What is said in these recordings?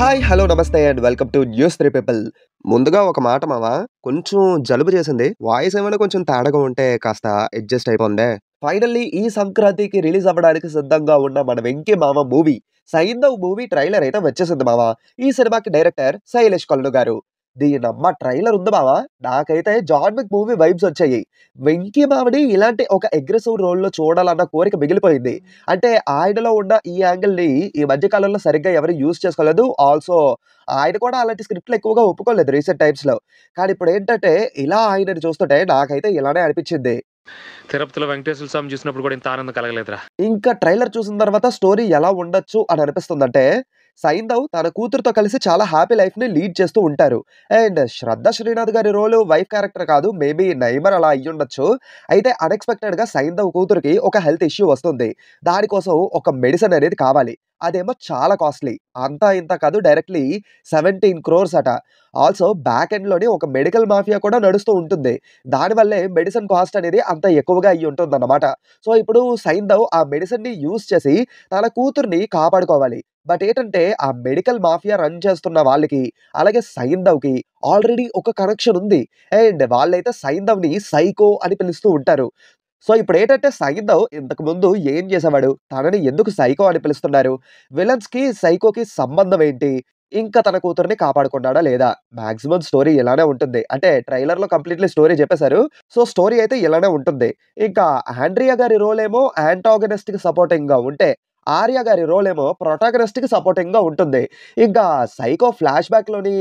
hi hello నమస్తే and welcome to news three people ముందుగా ఒక మాట మావా కొంచెం జలుబు చేసింది వాయిస్ ఏమైనా కొంచెం తేడాగా ఉంటే కాస్త అడ్జస్ట్ అయిపోందే ఫైనల్లీ ఈ సంక్రాంతికి రిలీజ్ అవ్వడానికి సిద్ధంగా ఉన్న మన వెంకీ మామ మూవీ సైందవ్ మూవీ ట్రైలర్ అయితే వచ్చేసింది మావా ఈ సినిమాకి డైరెక్టర్ శైలేష్ కొల్లు గారు దీని అమ్మ ట్రైలర్ ఉంది బావా నాకైతే జాన్ విక్ మూవీ వైబ్స్ వచ్చాయి వెంకీ బావని ఇలాంటి ఒక అగ్రెసివ్ రోల్లో చూడాలన్న కోరిక మిగిలిపోయింది అంటే ఆయనలో ఉన్న ఈ యాంగిల్ని ఈ మధ్య కాలంలో సరిగ్గా ఎవరు యూజ్ చేసుకోలేదు ఆల్సో ఆయన కూడా అలాంటి స్క్రిప్ట్లు ఎక్కువగా ఒప్పుకోలేదు రీసెంట్ టైమ్స్లో కానీ ఇప్పుడు ఏంటంటే ఇలా ఆయనని చూస్తుంటే నాకైతే ఇలానే అనిపించింది తిరుపతిలో వెంకటేశ్వర స్వామి చూసినప్పుడు కూడా ఇంత ఆనందం కలగలేదురా ఇంకా ట్రైలర్ చూసిన తర్వాత స్టోరీ ఎలా ఉండొచ్చు అని అనిపిస్తుంది అంటే సైందవ్ తన కూతురుతో కలిసి చాలా హ్యాపీ లైఫ్ని లీడ్ చేస్తూ ఉంటారు అండ్ శ్రద్ధ శ్రీనాథ్ గారి రోల్ వైఫ్ క్యారెక్టర్ కాదు మేబీ నైమర్ అలా అయ్యి ఉండొచ్చు అయితే అన్ఎక్స్పెక్టెడ్గా సైందవ్ కూతురికి ఒక హెల్త్ ఇష్యూ వస్తుంది దానికోసం ఒక మెడిసిన్ అనేది కావాలి అదేమో చాలా కాస్ట్లీ అంతా ఇంత కాదు డైరెక్ట్లీ సెవెంటీన్ క్రోర్స్ అట ఆల్సో బ్యాక్ ఎండ్లోని ఒక మెడికల్ మాఫియా కూడా నడుస్తూ ఉంటుంది దానివల్లే మెడిసిన్ కాస్ట్ అనేది అంత ఎక్కువగా అయ్యి ఉంటుంది అనమాట సో ఇప్పుడు సైందవ్ ఆ మెడిసిన్ని యూజ్ చేసి తన కూతుర్ని కాపాడుకోవాలి బట్ ఏంటంటే ఆ మెడికల్ మాఫియా రన్ చేస్తున్న వాళ్ళకి అలాగే సైంధవ్కి ఆల్రెడీ ఒక కనెక్షన్ ఉంది అండ్ వాళ్ళైతే సైంధవ్ని సైకో అని పిలుస్తూ ఉంటారు సో ఇప్పుడు ఏంటంటే సైందవ్ ఇంతకు ముందు ఏం చేసేవాడు తనని ఎందుకు సైకో అని పిలుస్తున్నారు విలన్స్ కి సైకోకి సంబంధం ఏంటి ఇంకా తన కూతుర్ని కాపాడుకున్నాడా లేదా మాక్సిమం స్టోరీ ఇలానే ఉంటుంది అంటే ట్రైలర్ లో కంప్లీట్లీ స్టోరీ చెప్పేశారు సో స్టోరీ అయితే ఇలానే ఉంటుంది ఇంకా ఆండ్రియా గారి రోల్ ఏమో యాంటాగనిస్ట్ కి సపోర్టింగ్ గా ఉంటే ఆర్య గారి రోల్ ఏమో ప్రొటాగనిస్ట్ కి సపోర్టింగ్ గా ఉంటుంది ఇంకా సైకో ఫ్లాష్ బ్యాక్ లోని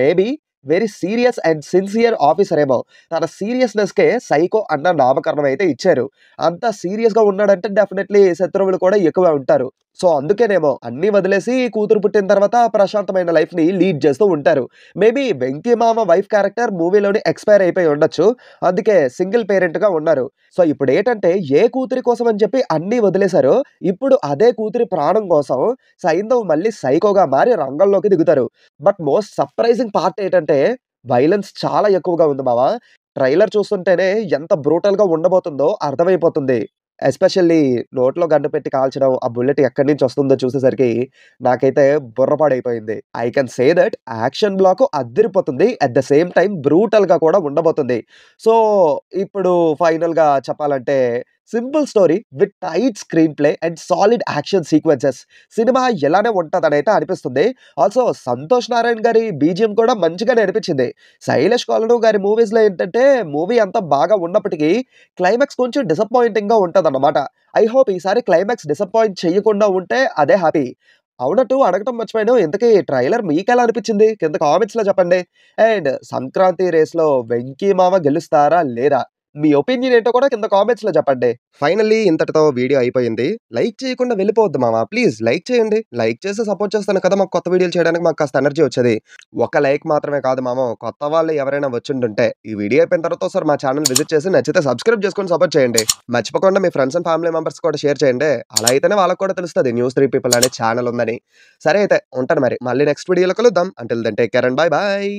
maybe very serious and sincere officer ఏమో తన సీరియస్నెస్కే సైకో అన్న నామకరణం అయితే ఇచ్చారు అంత సీరియస్గా ఉన్నాడంటే డెఫినెట్లీ శత్రువులు కూడా ఎక్కువ ఉంటారు సో అందుకేనేమో అన్నీ వదిలేసి కూతురు పుట్టిన తర్వాత ప్రశాంతమైన లైఫ్ని లీడ్ చేస్తూ ఉంటారు మేబీ వెంకీ మామ వైఫ్ క్యారెక్టర్ మూవీలోని ఎక్స్పైర్ అయిపోయి ఉండొచ్చు అందుకే సింగిల్ పేరెంట్గా ఉన్నారు సో ఇప్పుడు ఏంటంటే ఏ కూతురి కోసం అని చెప్పి అన్నీ వదిలేశారు ఇప్పుడు అదే కూతురి ప్రాణం కోసం సైంధవ్ మళ్ళీ సైకోగా మారి రంగంలోకి దిగుతారు బట్ మోస్ట్ సర్ప్రైజింగ్ పార్ట్ ఏంటంటే వైలెన్స్ చాలా ఎక్కువగా ఉంది బావా ట్రైలర్ చూస్తుంటేనే ఎంత బ్రూటల్గా ఉండబోతుందో అర్థమైపోతుంది ఎస్పెషల్లీ నోట్లో గంట పెట్టి కాల్చడం ఆ బుల్లెట్ ఎక్కడి నుంచి వస్తుందో చూసేసరికి నాకైతే బుర్రపాడైపోయింది I can say that action block అద్దరిపోతుంది అట్ ద సేమ్ టైం బ్రూటల్గా కూడా ఉండబోతుంది సో ఇప్పుడు ఫైనల్గా చెప్పాలంటే simple story with tight screenplay and solid action sequences సినిమా ఎలానే ఉంటుందనైతే అనిపిస్తుంది ఆల్సో సంతోష్ నారాయణ గారి బీజిఎం కూడా మంచిగానే అనిపించింది శైలేష్ కాలను గారి మూవీస్లో ఏంటంటే మూవీ అంతా బాగా ఉన్నప్పటికీ క్లైమాక్స్ కొంచెం డిసప్పాయింటింగ్గా ఉంటుంది అనమాట ఐ హోప్ ఈసారి క్లైమాక్స్ డిసప్పాయింట్ చేయకుండా ఉంటే అదే హ్యాపీ అవునట్టు అడగటం మర్చిపోయాను ఇంతకీ ట్రైలర్ మీకు ఎలా అనిపించింది కింద కామెంట్స్లో చెప్పండి అండ్ సంక్రాంతి రేస్లో వెంకీ మామ గెలుస్తారా లేదా మీ ఒపీనియన్ ఏంటో కూడా కింద కామెంట్స్ లో చెప్పండి ఫైనల్లీ ఇంతటితో వీడియో అయిపోయింది లైక్ చేయకుండా వెళ్ళిపోవద్దు మామా ప్లీజ్ లైక్ చేయండి లైక్ చేసి సపోర్ట్ చేస్తాను కదా మాకు కొత్త వీడియోలు చేయడానికి మాకు కాస్త ఎనర్జీ వచ్చేది ఒక లైక్ మాత్రమే కాదు మామ కొత్త వాళ్ళు ఎవరైనా ఉంటే ఈ వీడియో అయిపోయిన తర్వాత సార్ మా ఛానల్ విజిట్ చేసి నచ్చితే సబ్స్క్రైబ్ చేసుకొని సపోర్ట్ చేయండి మర్చిపోకుండా మీ ఫ్రెండ్స్ అండ్ ఫ్యామిలీ మెంబర్స్ కూడా షేర్ చేయండి అలా అయితేనే వాళ్ళకి కూడా తెలుస్తుంది న్యూస్ త్రీ పీపుల్ అనే ఛానల్ ఉందని సరే అయితే ఉంటాను మరి మళ్ళీ నెక్స్ట్ వీడియోలో కలుద్దాం అంటే then take care and bye bye